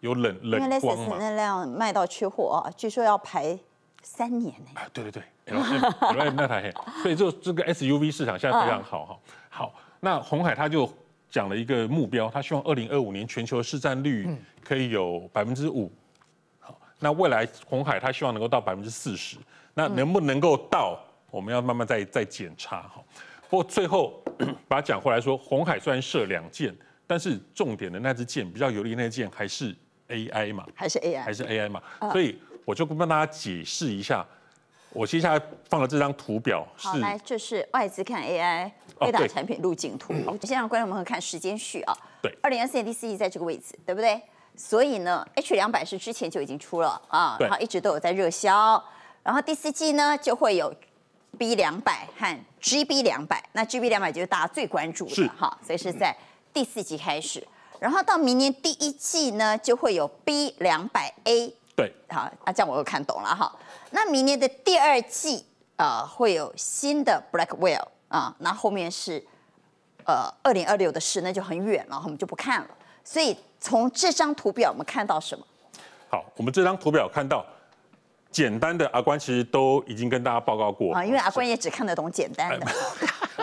有冷冷光嘛。那辆卖到缺货啊，据说要排三年呢。啊，对对对。那台，所以这这个 SUV 市场现在非常好哈。好，那红海他就讲了一个目标，他希望二零二五年全球市占率可以有百分之五。好，那未来红海他希望能够到百分之四十。那能不能够到？我们要慢慢再再检查哈。不过最后把它讲回来，说红海虽然射两箭，但是重点的那支箭比较有利，那箭还是 AI 嘛，还是 AI，还是 AI 嘛。所以我就帮大家解释一下。我接下来放了这张图表，好，来这是外资看 AI 六大产品路径图。好，先让观众们看时间序啊。对，二零二四年第四季在这个位置，对不对？所以呢，H 两百是之前就已经出了啊，然后一直都有在热销。然后第四季呢，就会有 B 两百和 GB 两百，那 GB 两百就是大家最关注的哈，所以是在第四季开始。然后到明年第一季呢，就会有 B 两百 A。对，好，啊，这样我又看懂了哈。那明年的第二季，呃，会有新的 Blackwell 啊，那后面是呃二零二六的事，那就很远了，我们就不看了。所以从这张图表我们看到什么？好，我们这张图表看到简单的阿关其实都已经跟大家报告过啊，因为阿关也只看得懂简单的。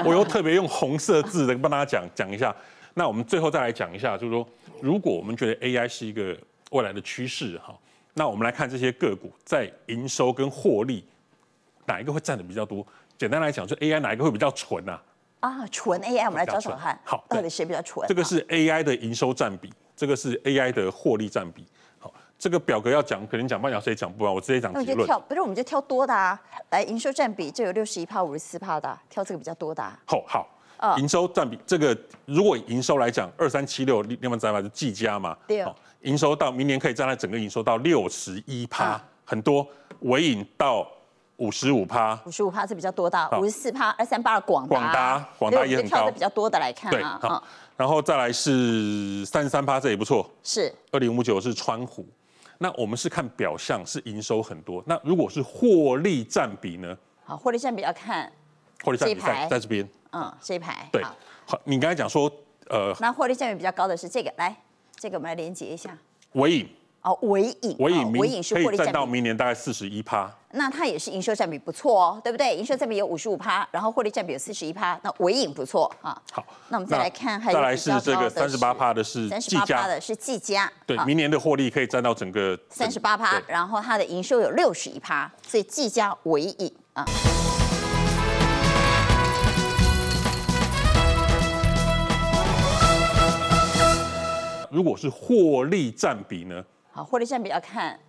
我又特别用红色字的帮大家讲讲一下。那我们最后再来讲一下，就是说，如果我们觉得 AI 是一个未来的趋势，哈。那我们来看这些个股在营收跟获利哪一个会占的比较多？简单来讲，就 AI 哪一个会比较纯啊？啊，纯 AI 我们来找找看，好，到底谁比较纯？这个是 AI 的营收占比，这个是 AI 的获利占比。好，这个表格要讲，可能讲半小时也讲不完，我直接讲结论。就跳，不是我们就挑多的啊。来，营收占比，就有六十一帕、五十四帕的，挑这个比较多的。啊。好，好，营收占比这个如果营收来讲，二三七六另外再买就季佳嘛。对。营收到明年可以占到整个营收到六十一趴，很多尾影到五十五趴，五十五趴是比较多的，五十四趴二三八的广达，广达也很高。比较多的来看啊，好，然后再来是三十三趴，这也不错，是二零五九是川湖，那我们是看表象是营收很多，那如果是获利占比呢？好，获利占比要看，获利占比在在这边，嗯一排，对，好，你刚才讲说，呃，那获利占比比较高的是这个，来。这个我们来连接一下，尾影哦，尾影，尾影，尾影是获利占到明年大概四十一趴，那它也是营收占比不错哦，对不对？营收占比有五十五趴，然后获利占比有四十一趴，那尾影不错啊。好，那我们再来看，还有来是这个三十八趴的是，三十八趴的是季嘉，对，明年的获利可以占到整个三十八趴，然后它的营收有六十一趴，所以季嘉尾影啊。如果是获利占比呢？好，获利占比要看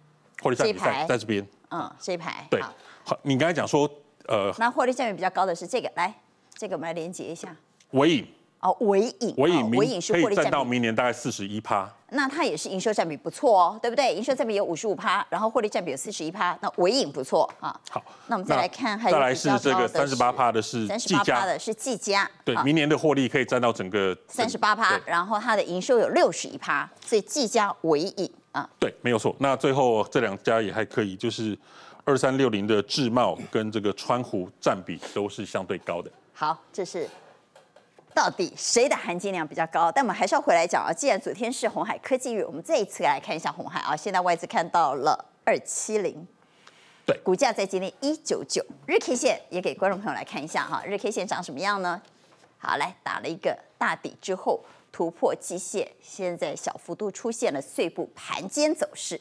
获利占比在在这边，嗯这一排对，好，你刚才讲说，呃，那获利占比比较高的是这个，来，这个我们来连接一下，尾影。哦，尾影，尾影尾影是获利占到明年大概四十一趴，那它也是营收占比不错哦，对不对？营收占比有五十五趴，然后获利占比有四十一趴，那尾影不错啊。好，那我们再来看，再来是这个三十八趴的是，三十八趴的是季嘉，对，明年的获利可以占到整个三十八趴，然后它的营收有六十一趴，所以季嘉尾影啊，对，没有错。那最后这两家也还可以，就是二三六零的智茂跟这个川湖占比都是相对高的。好，这是。到底谁的含金量比较高？但我们还是要回来讲啊。既然昨天是红海科技日，我们再一次来看一下红海啊。现在外资看到了二七零，对，股价在今天一九九。日 K 线也给观众朋友来看一下哈，日 K 线长什么样呢？好，来打了一个大底之后突破季线，现在小幅度出现了碎步盘间走势。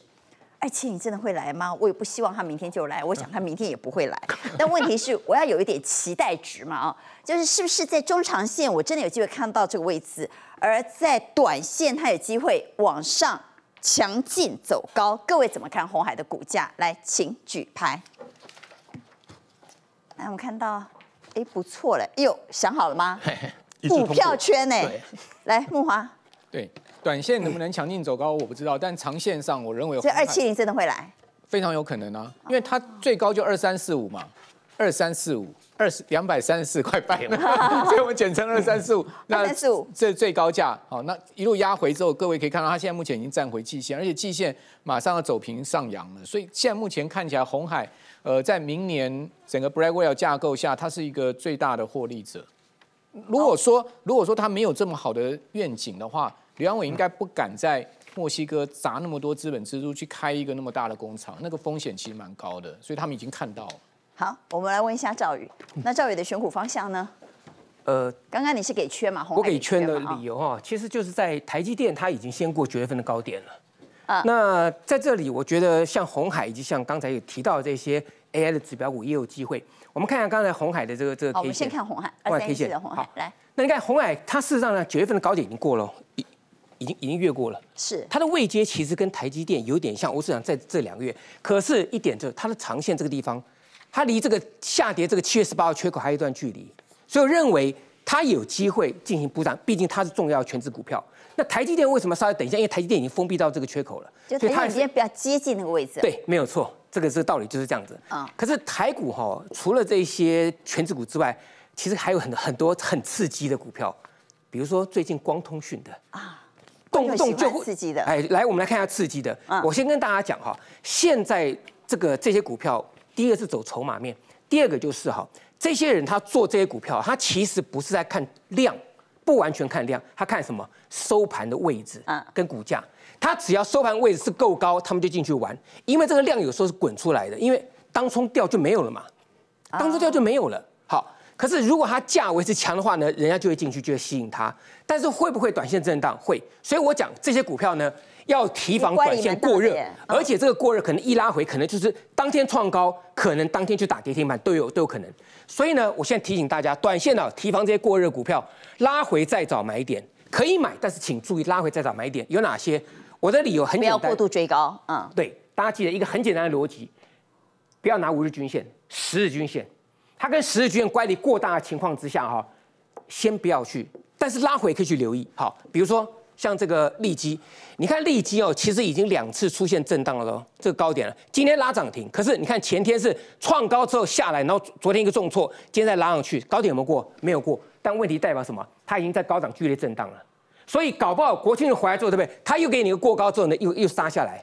而且你真的会来吗？我也不希望他明天就来，我想他明天也不会来。但问题是，我要有一点期待值嘛？啊，就是是不是在中长线，我真的有机会看到这个位置；而在短线，它有机会往上强劲走高。各位怎么看红海的股价？来，请举牌。来，我们看到，哎，不错了。哎呦，想好了吗？股票圈呢？来，木华。对。短线能不能强劲走高，我不知道。但长线上，我认为这二七零真的会来，非常有可能啊，因为它最高就二三四五嘛，二三四五二十两百三十四快半，了，所以我们简称二三四五。那三四五这最高价，好，那一路压回之后，各位可以看到，它现在目前已经站回季线，而且季线马上要走平上扬了。所以现在目前看起来，红海呃，在明年整个 Blackwell 架构下，它是一个最大的获利者。如果说如果说它没有这么好的愿景的话，刘安伟应该不敢在墨西哥砸那么多资本支出去开一个那么大的工厂，那个风险其实蛮高的，所以他们已经看到了。好，我们来问一下赵宇，那赵宇的选股方向呢？呃，刚刚你是给圈嘛？我给圈的理由哈，其实就是在台积电，它已经先过九月份的高点了。啊。那在这里，我觉得像红海以及像刚才有提到这些 AI 的指标股也有机会。我们看一下刚才红海的这个这个 K 线。我们先看红海，二三 K 线的红海，来。那你看红海，它事实上呢，九月份的高点已经过了。已经已经越过了，是它的位阶其实跟台积电有点像。我只想在这两个月，可是一点就是它的长线这个地方，它离这个下跌这个七月十八号缺口还有一段距离，所以我认为它有机会进行补涨，毕竟它是重要全职股票。那台积电为什么稍微等一下？因为台积电已经封闭到这个缺口了，就是它已经比较接近那个位置。对，没有错，这个这个道理就是这样子。啊，可是台股哈，除了这些全职股之外，其实还有很多很多很刺激的股票，比如说最近光通讯的啊。动动就会刺激的，哎，来，我们来看一下刺激的。我先跟大家讲哈，现在这个这些股票，第一个是走筹码面，第二个就是哈，这些人他做这些股票，他其实不是在看量，不完全看量，他看什么收盘的位置，嗯，跟股价，他只要收盘位置是够高，他们就进去玩，因为这个量有时候是滚出来的，因为当冲掉就没有了嘛，当冲掉就没有了。可是，如果它价位是强的话呢，人家就会进去，就会吸引它。但是会不会短线震荡？会。所以我讲这些股票呢，要提防短线过热，而且这个过热可能一拉回，可能就是当天创高，可能当天就打跌停板都有都有可能。所以呢，我现在提醒大家，短线呢提防这些过热股票，拉回再找买点可以买，但是请注意拉回再找买点有哪些。我的理由很简单，不要过度追高。嗯，对，大家记得一个很简单的逻辑，不要拿五日均线、十日均线。它跟十日均线乖离过大的情况之下，哈，先不要去，但是拉回可以去留意。好，比如说像这个利基，你看利基哦，其实已经两次出现震荡了喽，这个高点了。今天拉涨停，可是你看前天是创高之后下来，然后昨天一个重挫，今天再拉上去，高点有没有过？没有过。但问题代表什么？它已经在高涨剧烈震荡了。所以搞不好国庆回来之后，对不对？它又给你一个过高之后呢，又又杀下来。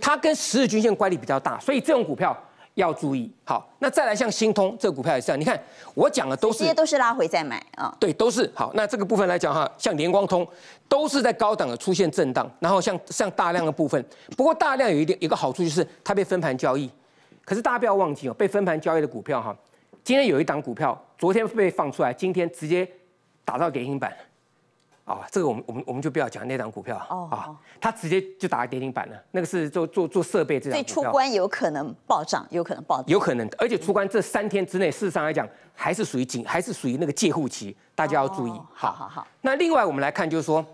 它跟十日均线乖离比较大，所以这种股票。要注意好，那再来像新通这股票也是，你看我讲的都是，这些都是拉回再买啊。对，都是好。那这个部分来讲哈，像联光通都是在高档的出现震荡，然后像像大量的部分，不过大量有一点一个好处就是它被分盘交易，可是大家不要忘记哦，被分盘交易的股票哈，今天有一档股票昨天被放出来，今天直接打到点心板。哦，这个我们我们我们就不要讲那张股票啊，它直接就打跌停板了。那个是做做做设备这张，所以出关有可能暴涨，有可能暴，有可能而且出关这三天之内，事实上来讲，还是属于紧，还是属于那个介护期，大家要注意。好好好。那另外我们来看，就是说，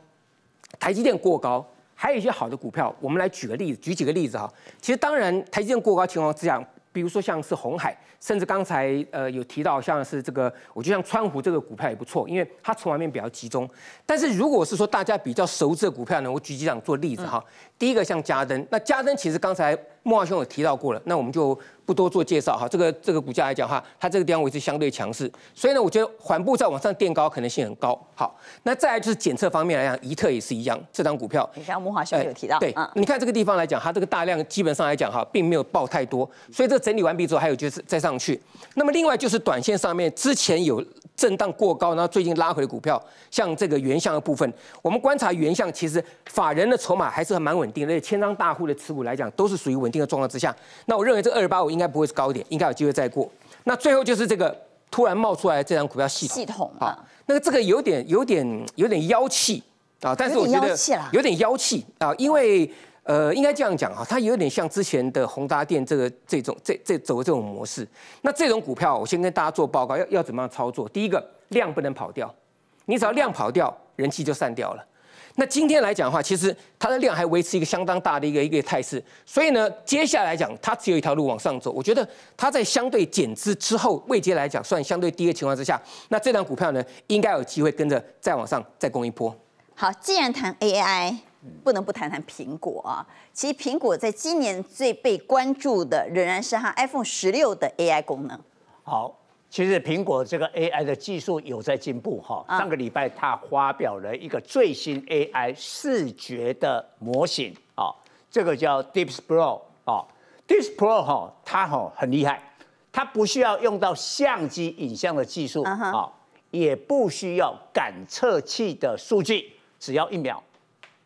台积电过高，还有一些好的股票，我们来举个例子，举几个例子哈。其实当然，台积电过高情况之下。比如说像是红海，甚至刚才呃有提到像是这个，我就像川湖这个股票也不错，因为它筹码面比较集中。但是如果是说大家比较熟这股票呢，我举几张做例子哈。第一个像嘉登，那嘉登其实刚才莫华兄有提到过了，那我们就不多做介绍哈。这个这个股价来讲哈，它这个地方维持相对强势，所以呢，我觉得缓步再往上垫高可能性很高。好，那再来就是检测方面来讲，仪特也是一样，这张股票你看莫华兄有提到对啊，你看这个地方来讲，它这个大量基本上来讲哈，并没有爆太多，所以这整理完毕之后，还有就是再上去。那么另外就是短线上面之前有震荡过高，然后最近拉回股票，像这个原相的部分，我们观察原相其实法人的筹码还是蛮稳。稳定，而且千张大户的持股来讲，都是属于稳定的状况之下。那我认为这二八五应该不会是高点，应该有机会再过。那最后就是这个突然冒出来的这张股票系统啊，那个这个有点有点有点妖气啊，但是我觉得有点妖气啊，因为呃，应该这样讲哈，它有点像之前的宏达电这个这种这这走的这种模式。那这种股票，我先跟大家做报告，要要怎么样操作？第一个量不能跑掉，你只要量跑掉，人气就散掉了。那今天来讲的话，其实它的量还维持一个相当大的一个一个态势，所以呢，接下来讲它只有一条路往上走。我觉得它在相对减资之后，未接来讲算相对低的情况之下，那这档股票呢，应该有机会跟着再往上再攻一波。好，既然谈 AI，不能不谈谈苹果啊。其实苹果在今年最被关注的仍然是它 iPhone 十六的 AI 功能。好。其实苹果这个 AI 的技术有在进步哈，上个礼拜它发表了一个最新 AI 视觉的模型啊，这个叫 DeepSpro 啊，DeepSpro 哈，它哈很厉害，它不需要用到相机影像的技术啊，也不需要感测器的数据，只要一秒。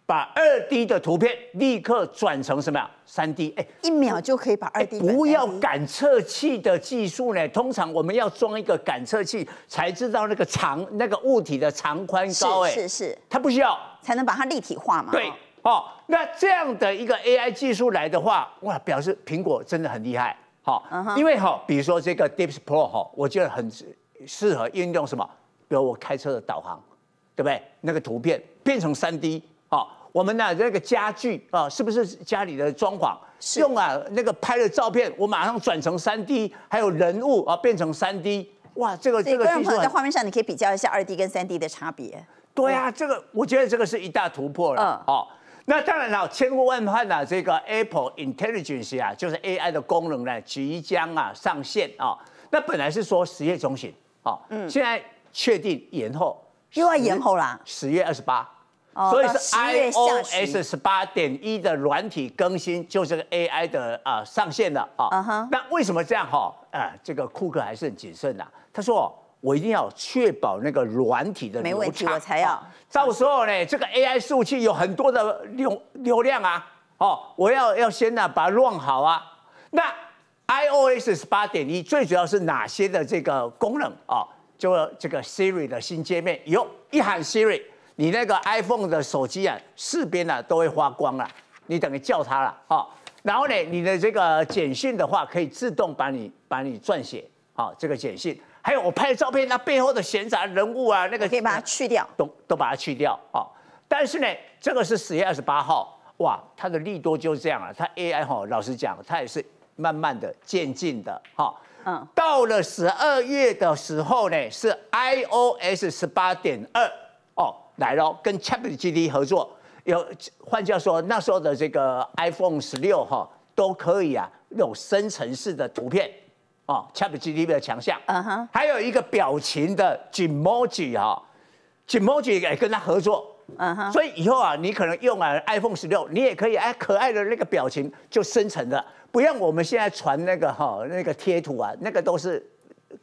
把二 D 的图片立刻转成什么呀？三 D，哎，一秒就可以把二 D 不要感测器的技术呢？通常我们要装一个感测器才知道那个长那个物体的长宽高，哎，是是，它不需要，才能把它立体化吗？对哦，那这样的一个 AI 技术来的话，哇，表示苹果真的很厉害，好，因为哈，比如说这个 Deep Pro 哈，我觉得很适合应用什么？比如我开车的导航，对不对？那个图片变成三 D。我们的那个家具啊，是不是家里的装潢用啊？那个拍的照片，我马上转成三 D，还有人物啊，变成三 D，哇，这个这个。在画面上，你可以比较一下二 D 跟三 D 的差别。对啊，这个我觉得这个是一大突破了。嗯，好，那当然了，千呼万唤啊，这个 Apple Intelligence 啊，就是 AI 的功能呢，即将啊上线啊。那本来是说十月中旬，好，嗯，现在确定延后，又要延后啦，十月二十八。所以是 iOS 十八点一的软体更新，就是 AI 的啊上线了啊。那为什么这样哈？呃，这个库克还是很谨慎的，他说我一定要确保那个软体的没问题，我才要。到时候呢，这个 AI 数据有很多的流流量啊，哦，我要要先呢把它弄好啊。那 iOS 十八点一最主要是哪些的这个功能啊？就这个 Siri 的新界面，有一喊 Siri。你那个 iPhone 的手机啊，四边啊都会发光了，你等于叫它了哈。然后呢，你的这个简讯的话，可以自动帮你帮你撰写啊，这个简讯。还有我拍的照片，那背后的闲杂人物啊，那个可以把它去掉，都都把它去掉啊。但是呢，这个是十月二十八号，哇，它的力多就是这样啊。它 AI 哈，老实讲，它也是慢慢的渐进的哈。嗯。到了十二月的时候呢，是 iOS 十八点二。来了，跟 ChatGPT 合作，有换句话说，那时候的这个 iPhone 十六哈，都可以啊，有生成式的图片哦 c h a t g p t 的强项。嗯哼，还有一个表情的 emoji 哈，emoji 也跟他合作。嗯哼，所以以后啊，你可能用啊 iPhone 十六，你也可以哎，可爱的那个表情就生成的，不像我们现在传那个哈那个贴图啊，那个都是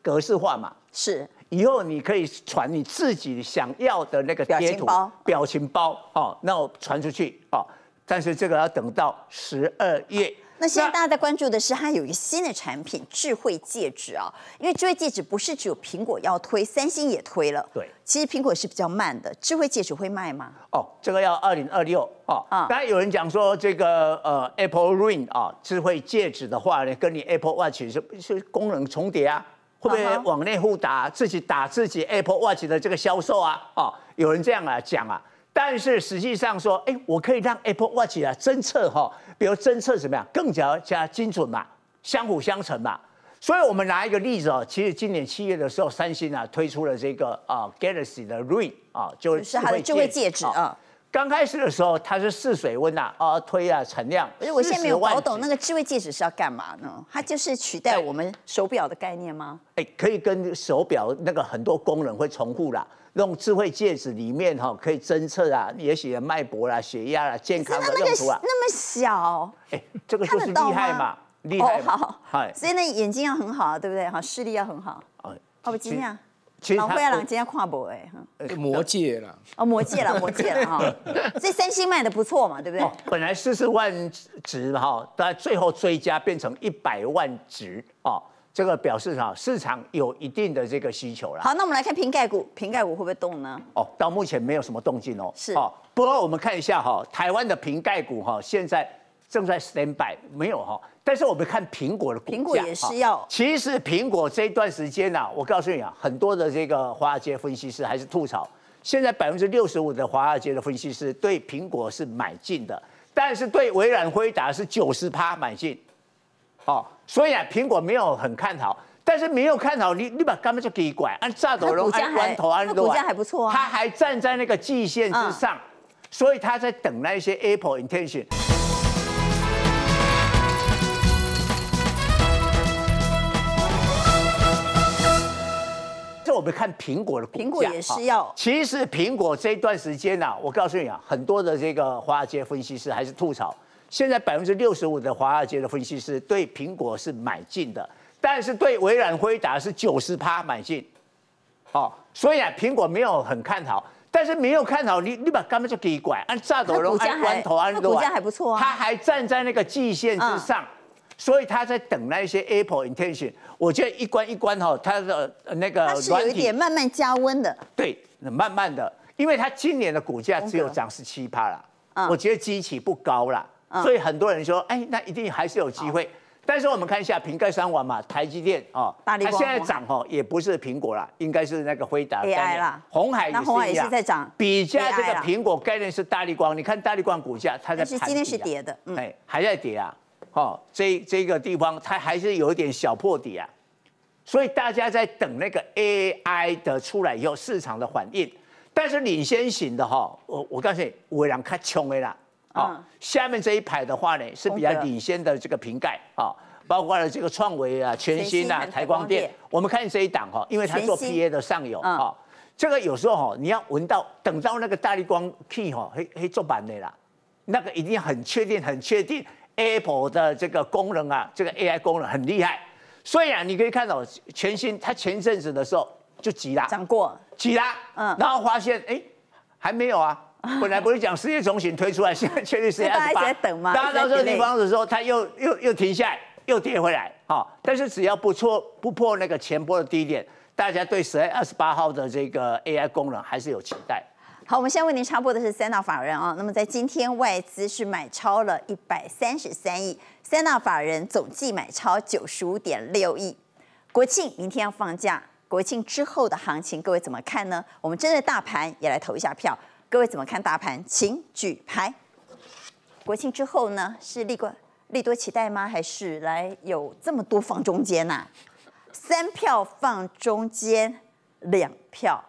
格式化嘛。是。以后你可以传你自己想要的那个贴图、表情包哦，那我传出去哦。但是这个要等到十二月。那现在大家在关注的是，它有一个新的产品——智慧戒指啊。因为智慧戒指不是只有苹果要推，三星也推了。对，其实苹果是比较慢的。智慧戒指会卖吗？哦，这个要二零二六哦。啊。然有人讲说，这个呃，Apple Ring 啊，智慧戒指的话呢，跟你 Apple Watch 是是功能重叠啊。不会往内互打，自己打自己 Apple Watch 的这个销售啊，哦，有人这样啊讲啊，但是实际上说，哎，我可以让 Apple Watch 啊侦测哈，比如侦测怎么样更加加精准嘛，相辅相成嘛，所以我们拿一个例子哦，其实今年七月的时候，三星啊推出了这个啊 Galaxy 的 Ring 啊，就是它的智慧戒指啊。刚开始的时候，它是试水温呐，啊，推啊，称量。可是我现在没有搞懂那个智慧戒指是要干嘛呢？它就是取代我们手表的概念吗？哎，可以跟手表那个很多功能会重复啦。用智慧戒指里面哈，可以侦测啊，也许脉搏啦、血压啦、健康。的用那啊。那么小？哎，这个就是厉害嘛，厉害。哦，好。所以呢，眼睛要很好，对不对？哈，视力要很好。哦，哦，不，惊讶。老灰太狼今天跨步哎，魔戒了，哦，魔戒了，魔戒了哈，这三星卖的不错嘛，对不对？本来四十万值哈，但最后追加变成一百万值哦，这个表示哈市场有一定的这个需求了。好，那我们来看瓶盖股，瓶盖股会不会动呢？哦，到目前没有什么动静哦，是哦。不过我们看一下哈，台湾的瓶盖股哈，现在正在 stand by，没有哈。但是我们看苹果的股价，其实苹果这一段时间啊，我告诉你啊，很多的这个华尔街分析师还是吐槽。现在百分之六十五的华尔街的分析师对苹果是买进的，但是对微软、辉达是九十趴买进。所以啊，苹果没有很看好，但是没有看好你，你把干嘛就给拐按炸头了，按头按都股价还不错啊，它还站在那个季线之上，所以它在等那一些 Apple intention。我们看苹果的股价，其实苹果这段时间啊，我告诉你啊，很多的这个华尔街分析师还是吐槽。现在百分之六十五的华尔街的分析师对苹果是买进的，但是对微软、辉达是九十趴买进。哦，所以啊，苹果没有很看好，但是没有看好你，你把干嘛就给管，按炸多肉、按头按肉管，股价还不错啊，它还站在那个极限之上。所以他在等那一些 Apple intention，我觉得一关一关哈，他的那个它是有一点慢慢加温的，对，慢慢的，因为他今年的股价只有涨十七趴了，我觉得基企不高了，所以很多人说，哎，那一定还是有机会。但是我们看一下瓶盖三王嘛，台积电哦，它现在涨哦，也不是苹果了，应该是那个辉达 AI 红海红海也是在涨，比较这个苹果概念是大力光，你看大力光股价，它是今天是跌的，哎，还在跌啊。哦，这这个地方它还是有一点小破底啊，所以大家在等那个 AI 的出来以后市场的反应。但是领先型的哈，我我告诉你，我良看穷的啦，啊，下面这一排的话呢是比较领先的这个瓶盖啊，包括了这个创维啊、全新啊、台光电。我们看这一档哈，因为它做 PA 的上游啊，这个有时候哈，你要闻到等到那个大力光 key 哈，嘿嘿做板的啦，那个一定很确定，很确定。Apple 的这个功能啊，这个 AI 功能很厉害。虽然你可以看到，全新它前阵子的时候就急了，涨过，急了，嗯，然后发现哎还没有啊，本来不是讲十月重新推出来，现在确在十月二十八。大家在等吗？大家到这个地方的时候，它又又又停下来，又跌回来，好，但是只要不错不破那个前波的低点，大家对十月二十八号的这个 AI 功能还是有期待。好，我们现在为您插播的是三大法人啊。那么在今天外资是买超了一百三十三亿，三大法人总计买超九十五点六亿。国庆明天要放假，国庆之后的行情各位怎么看呢？我们针对大盘也来投一下票，各位怎么看大盘，请举牌。国庆之后呢，是利过利多期待吗？还是来有这么多放中间呐？三票放中间，两票。